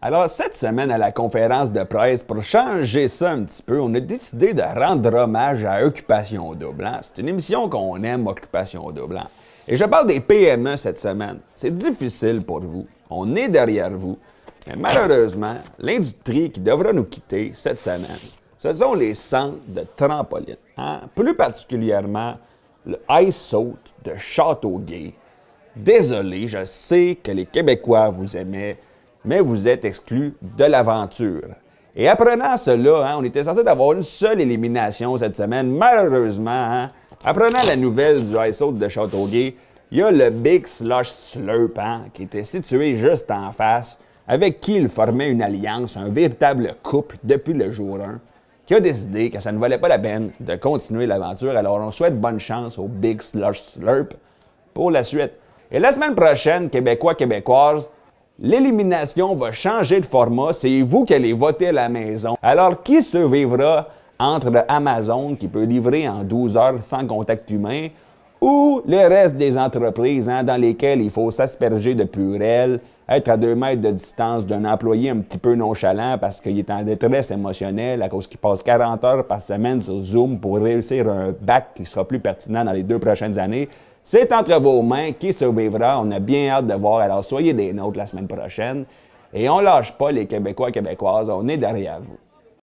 Alors, cette semaine, à la conférence de presse, pour changer ça un petit peu, on a décidé de rendre hommage à Occupation Double. Hein? C'est une émission qu'on aime, Occupation Double. Hein? Et je parle des PME cette semaine. C'est difficile pour vous. On est derrière vous. Mais malheureusement, l'industrie qui devra nous quitter cette semaine, ce sont les centres de trampoline. Hein. Plus particulièrement, le Ice Saute de Châteauguay. Désolé, je sais que les Québécois vous aimaient mais vous êtes exclu de l'aventure. Et apprenant cela, hein, on était censé d'avoir une seule élimination cette semaine. Malheureusement, hein. apprenant la nouvelle du Ice Out de Châteauguay, il y a le Big Slush Slurp hein, qui était situé juste en face, avec qui il formait une alliance, un véritable couple depuis le jour 1, qui a décidé que ça ne valait pas la peine de continuer l'aventure. Alors on souhaite bonne chance au Big Slush Slurp pour la suite. Et la semaine prochaine, Québécois, Québécoises, L'élimination va changer de format, c'est vous qui allez voter à la maison. Alors, qui survivra entre Amazon, qui peut livrer en 12 heures sans contact humain, ou le reste des entreprises hein, dans lesquelles il faut s'asperger de purel, être à deux mètres de distance d'un employé un petit peu nonchalant parce qu'il est en détresse émotionnelle à cause qu'il passe 40 heures par semaine sur Zoom pour réussir un bac qui sera plus pertinent dans les deux prochaines années. C'est entre vos mains qui survivra. On a bien hâte de voir. Alors soyez des nôtres la semaine prochaine. Et on lâche pas les Québécois et Québécoises. On est derrière vous.